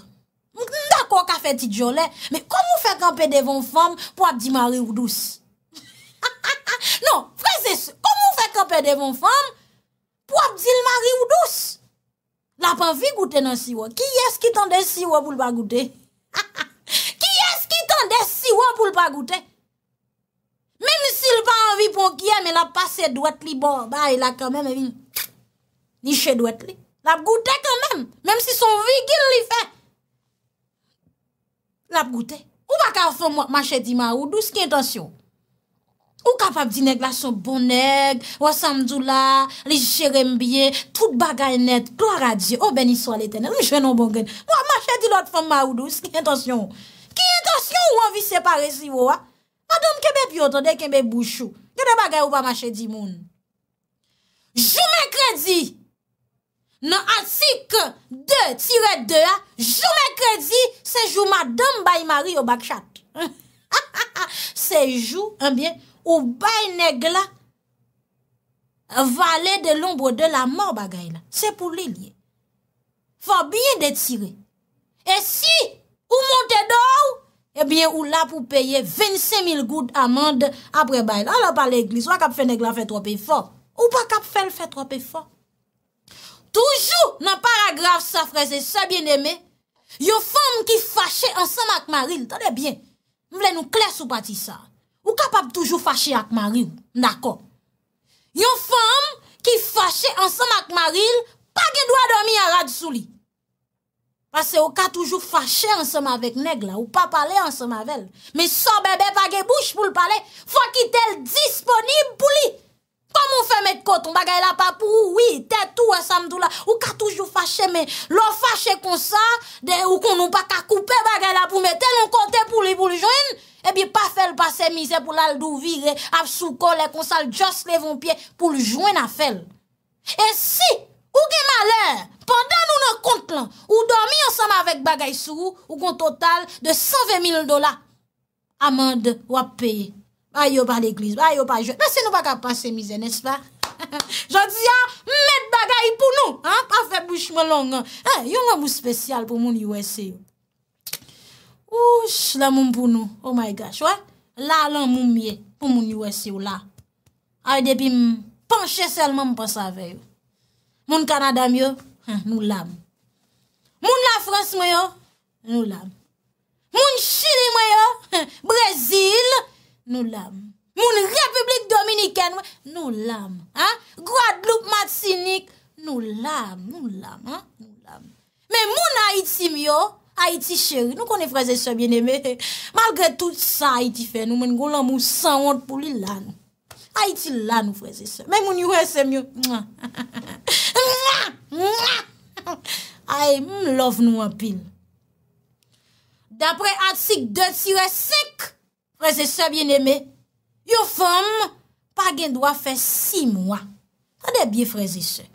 Mwen kon nga kwa kafe tit jole. Men komon fek anpe de von fom pou ap di mari ou dous. Non. Frense se. Komon fek anpe de von fom pou ap di mari ou dous. Napan vi goute nan siwa. Ki es ki tande siwa pou lpa goute? Ki es ki tande siwa pou lpa goute? Meni. Il pa anvi pou kiye, men la pa se dwet li bon. Ba, il la komem, evi, ni che dwet li. Lap goutè komem, menm si son vi, gil li fe. Lap goutè. Ou wak a fom wak manche di ma wou, dous ki intasyon? Ou kapap di neg la son bon neg, wak samdou la, li jerem biye, tout bagay net, kloar a diye. Ou ben yi sol etene, ou jenon bon gen. Ou wak manche di lot fom ma wou, dous ki intasyon? Ki intasyon wak anvi separe si wou wak? Adam kebe biot an dey kebe bouchou. Dede bagay ou pa mache di moun. Jou mè kredi. Nan asik de tire de ya. Jou mè kredi se jou madame bayi mari ou bakchat. Se jou, an eh bien, ou bayi negla. Vale de l'ombre de la mort bagay la. Se pou li liye. Fa biye de tire. E si ou monte do ou. ebyen eh ou la pou peye 25 000 gout amande apre bayl. A la pa l'eglis, wak ap fè negla fè trope fò? Ou pa kap fè l fè trope fò? Toujou nan paragraf sa freze, sa bien eme, yon fèm ki fache ansam ak maril, tade bien, mwen vle nou kles ou pati sa, ou kap ap toujou fache ak maril, nako? Yon fèm ki fache ansam ak maril, pa gen do a domi a rad sou li. Pase ou ka toujou fache ansema vek neg la, ou pa pale ansema vel. Me son bebe pa ge bouch pou l pale, fwa ki tel disponib pou li. Komon fe met koton, bagay la pa pou ou, oui, tetou, samdou la. Ou ka toujou fache, men, lor fache kon sa, de ou kon nou pa ka koupe bagay la pou metel, ou kote pou li pou l joen, e bi pa fel pase mise pou l al dovi, ap sou kol, kon sal jos levon pie pou l joen a fel. E si, ou ge maler, Pendant nous en compte ou dormi ensemble avec bagay sou, ou un total de 120 000 dollars. Amende ou payé. ba yo par l'église, ba yo par jeu. Mais si nous pas qu'à passer misère, n'est-ce pas? Je dis mettre bagay pour nous, hein? Pas faire bouche mon long. Hein? yon un mot spécial pour mon USA. Ouch, la moum pour nous. Oh my gosh, ouais. La la mieux pour mon USA ou la. Ah, depuis pencher seulement m'pense avec vous. Mon Canada mieux. Nou lam. Moun la Frans mwen yo? Nou lam. Moun Chini mwen yo? Brazil? Nou lam. Moun Republik Dominikèn? Nou lam. Gwadloup Matinik? Nou lam. Nou lam. Men moun Haiti mwen yo? Haiti chéri. Nou konen frase souye bine mè. Malgré tout sa Haiti fè, nou men goun lò moun san ond pou li lan. Ay, ti lan nou freze se. Men moun yon resse myon. Ay, moun love nou an pil. Dapre atik 2-5, freze se bien eme, yon fom pa gen dwa fe si mwa. A de bye freze se.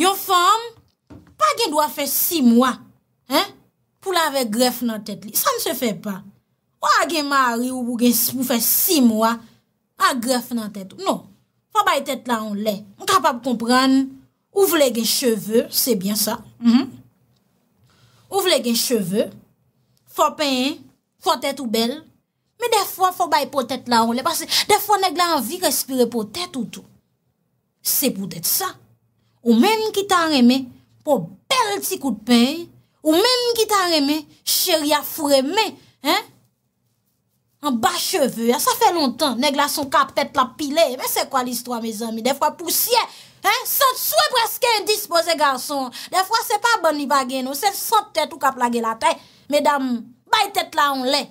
Yon fom pa gen dwa fe si mwa. Pou la ve gref nan tet li. Sa ne se fe pa. Ou a gen ma ari ou bou gen mwa fe si mwa, A gref nan tèt ou. Non. Fwa bay tèt la ou lè. Mwen kapap kompran. Ouv lè gen cheveu. Se bien sa. Mhm. Ouv lè gen cheveu. Fwa pen. Fwa tèt ou bel. Me defwa fwa bay pou tèt la ou lè. Pase defwa ne glan vi respire pou tèt ou tou. Se pou tèt sa. Ou men ki tan remè. Pou bel ti kout pen. Ou men ki tan remè. Che ria fwè men. En. An ba cheve, an sa fe lontan. Neg la son kap, tet la pile. Mè se kwa l'histoire, mè zami? De fwa poussye. An, sot sou e preske indispose, garson. De fwa se pa boni bagen nou. Se sot tet ou kap la gelate. Mèdam, bay tet la on lè.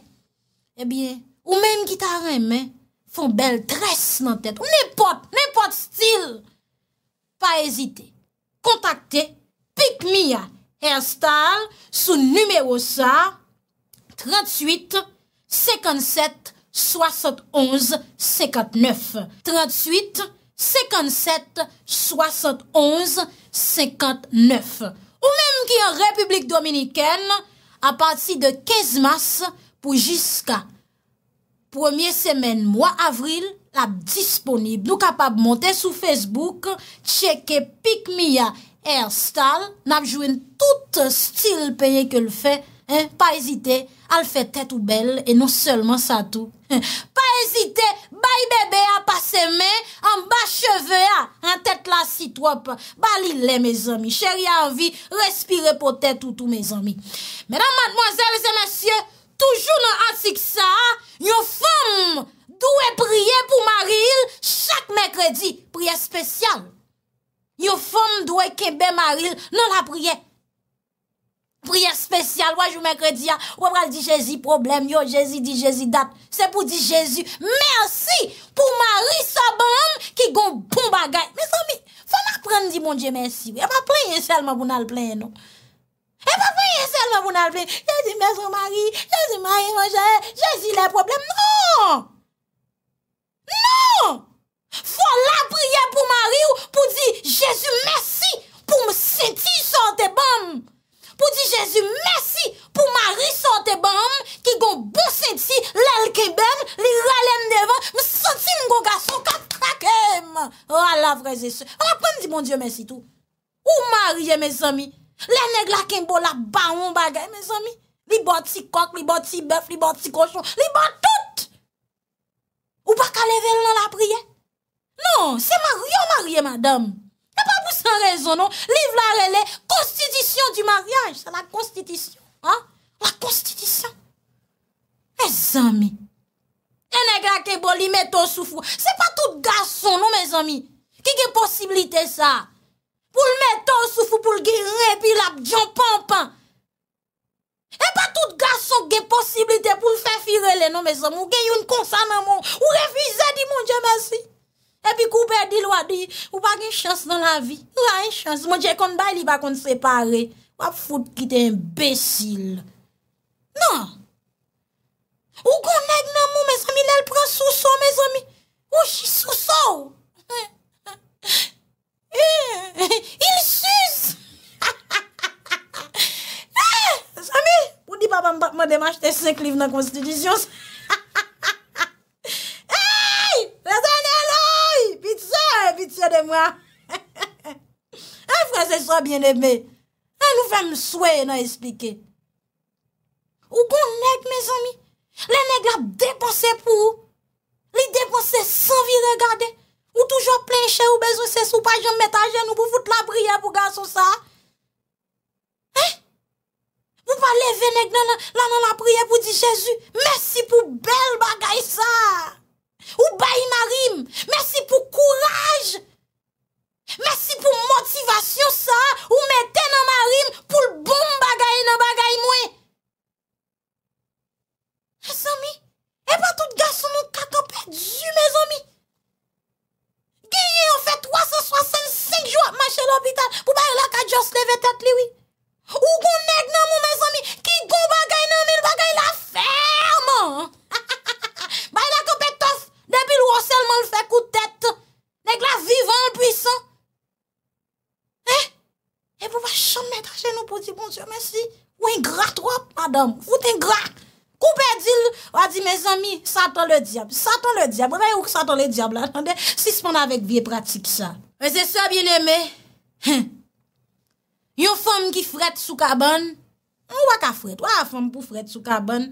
E bie, ou mèm gitaren mè. Fon bel tres nan tet. Ou nèpot, nèpot stil. Fa ezite. Kontakte, pik miya. En stal, sou nümero sa. 38- 57-71-59 38-57-71-59 Ou menm ki an Republik Dominikèn A pati de 15 mas pou jiska Premier semen mwa avril N ap disponib nou kapab monte sou Facebook Cheke Pikmiya Airstar N ap jwen tout stil peye ke l fey Pa ezite, al fè tèt ou bel, e nou sèlman sa tou. Pa ezite, bay bebe a pase men, an ba cheve a, an tèt la sitwop. Balile, me zomi, chèri a anvi, respire potè toutou, me zomi. Mèdam madmozèl, zè mèsyè, toujou nou ansik sa, yo fèm dwe priye pou maril, chak mèkredi, priye spèsyal. Yo fèm dwe kebe maril, nou la priye. priye spesyal, waj ou men krediya, wapal di Jezi problem, yo Jezi di Jezi dat, se pou di Jezi, mersi pou mari sa bom, ki gon pou bon bagay, miso mi, fwa la pren di bon Jezi mersi, e pa pren yon selman pou nan plen nou, e pa pren yon selman pou nan plen, Jezi mersi pou mari, Jezi mari manje, Jezi nan problem, non, non, fwa la priye pou mari ou, pou di Jezi mersi, pou m senti sa te bom, Pou di Jezu, mersi pou mari sote ban an, ki gon bouseti lal ke bev, li ralem devan, mi soti mgo gason ka trakeman. Wa oh, la vreze se. A man pren di bon Diyo mersi tou. Ou mariye me zami? Le neg la kenbo la baon bagay me zami? Li bot si kok, li bot si bev, li bot si koson, li bot tout! Ou baka level nan la priye? Non, se mariye ou oh, mariye madame? E pa pou san rezon nou, liv la rele, konstitisyon di maryaj, sa la konstitisyon, an, la konstitisyon. E zami, ene gra ke boli meto soufou, se pa tout gason nou, me zami, ki ge posibilite sa, pou l meto soufou, pou l ge repilap, djan pan pan. E pa tout gason ge posibilite pou l fefirele nou, me zami, ou ge yon konsan nan moun, ou refize di moun, je mersi. Epi kou bè di lwa di, ou bag yon chans nan la vi. Ou a yon chans, mwen dje konde bay li bak konde separe. Wap foute ki te imbesil. Non! Ou kon neg nan mou, mwen sami lèl pre souso, mwen sami. Ou souso! Eh, il sus! Sami, eh, ou di baban mwen demache te 5 liv nan konstitisyons? Mwen fwese sou a bine mwen Mwen nou fweme sou e nan esplike Ou kon neg me zomi Le neg la depose pou Li depose san vi regade Ou toujou plenche ou bezou ses Ou pajon metajen ou pou foute la priye Pou gaso sa Eh Ou pa leve neg nanan la priye Pou di jesu Mersi pou bel bagay sa Ou bayi marim Mersi pou kouraj Mèsi pou motivasyon sa, ou mète bon eh nan marim pou l'boum bagay nan bagay mwen. E zami, e pa tout gaso moun kakopè di, mè zami. Gye ye yon fèt 365 jou apman chè l'hôpital pou baye lakajos leve tèt liwi. Ou kon neg nan moun mè zami, ki go bagay nan mè, l bagay la fèm. Baye lakopè tof, depil woselman l fèk ou tèt, neg la vivan l pwisan. E pou va chan bon mèt a chen nou pou di bon Diyo men si. Ou en grat wap, madame. Ou ten grat. Koupe di, wadi mez ami, satan le diyab. Satan le diyab, wadi wak satan le diyab la. Si span avèk viye pratik sa. Veze sa, bien eme. Yon fom ki fret sou kaban. Ou wak a fret? Ou wak a fom pou fret sou kaban?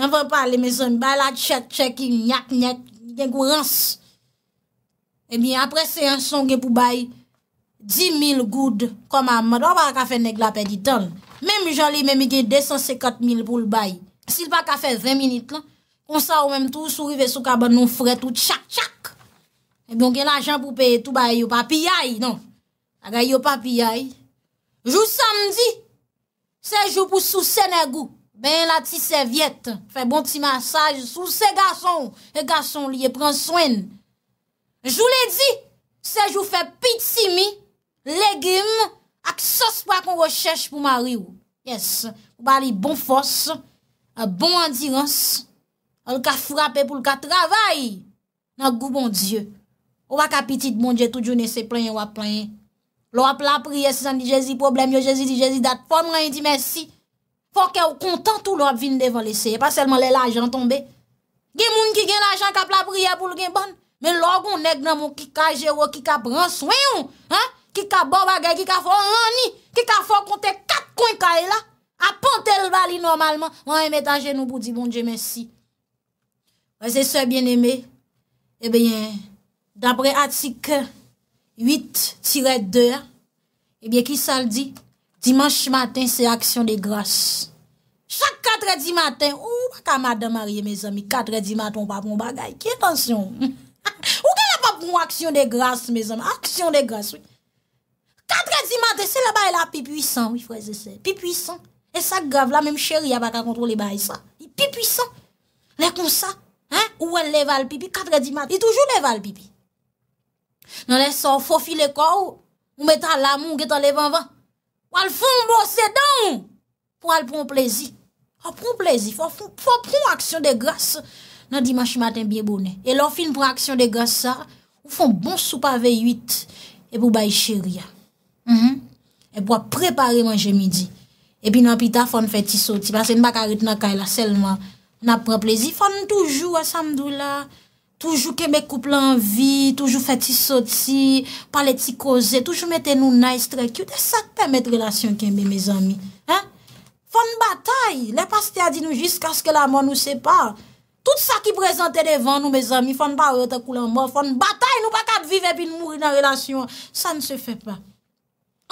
An van pale, mez ami, bay la chet, chet ki nyak, nyak. Gen kou ranse. E mi apre se yon son gen pou bayi. 10.000 goud, kom a mad, wap a ka fe neg la pe di ton. Mem joli, mem i gen 254.000 pou l bay. Sil pa ka fe 20 minute lan, kon sa ou menm tou, sou i ve sou ka ban nou fre tout chak chak. E bon gen l ajan pou pe, tou bay yo papi yay, non. A gay yo papi yay. Jou samdi, se jou pou sou Senegou, ben la ti serviette, fe bon ti masaj, sou se gason, e gason li e pren swen. Jou le di, se jou fe pit si mi, legim ak sos pa kon rechèche pou ma ri ou. Yes, pou bali bon fòs, euh, bon andirans, al ka frapè pou al ka travay, nan gou bon Diyo. Bon ou wak apitit bon Diyo, tout jou ne se plenye wap plenye. Lo wap la priye se san di Jezi problem, yo Jezi di Jezi dat, fon mwen yon di mersi, fon ke ou kontan tout lo wap vin devan lese, e pa selman lè l'ajan tombe. Gen moun ki gen l'ajan ka plapriye pou l'gen ban, men log ou neg nan moun ki kajero ki ka prans, wè yon? ki ka bon bagay, ki ka fò an ni, ki ka fò kontè kat konkay e la, apantè l bali normalman, mwen mèt an jenou pou di bon dje mèsi. Mwen se sè eh bien emè, ebyen, d'apre atik, 8-2, ebyen ki saldi, dimanche matin, se aksyon de gras. Chak katredi matin, ou wak a madan marye, mèz amy, katredi matin, wap mwen bagay, ki etansyon, ou wak a mwen aksyon de gras, mèz amy, aksyon de gras, wik. Frèzi matè, se la bay la pi puissant, pi puissant. E sa gav, la mèm chèri ya baka kontro li bay sa. Pi puissant. Lè kon sa, ou wè lè val pipi, katre di matè, lè toujou lè val pipi. Nan lè sa, ou fò fi lè kò ou, ou mèt a l'amon gèt a lè van van. Ou al fò mbò se dan, pou al prôn plèzi. Ou prôn plèzi, fò prôn aksyon de grâs nan Dimash matè mbiye bonè. E lò fin prôn aksyon de grâs sa, ou fò mbò bon sou pavè yuit, e pou bay chèri ya. Mhm. E pwa prepareman jemi di E pi nan pita fon feti soti Basen bak arit nan kay la selman Nan pran plezi fon toujou a samdou la Toujou keme kouple an vi Toujou feti soti Paleti koze Toujou meten nou nice trekyou De sakpe met relasyon keme me zami Fon batay Le pastey a di nou jisk aske la man nou se pa Tout sa ki prezante devan nou me zami Fon parote kou la man Fon batay nou bakat vive pi nou mouri nan relasyon Sa ne se fe pa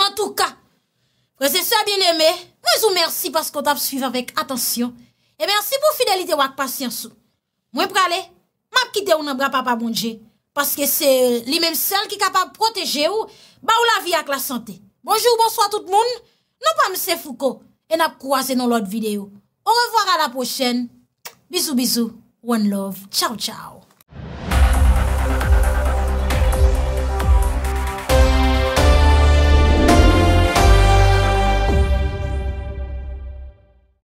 An tou ka, prese se a bin eme, mwen sou mersi pas kon tap suiv avèk atensyon. E mersi pou fidelite wak pasyansou. Mwen prale, mwen kite ou nan bra pa pa mounje. Paske se li men sel ki kapab proteje ou, ba ou la vi ak la sante. Bonjou, bonsoi tout moun. Non pa mse fuko, en ap kouase nan lot videyo. Ou revoar a la pochen. Bizou, bizou. One love. Tchao, tchao.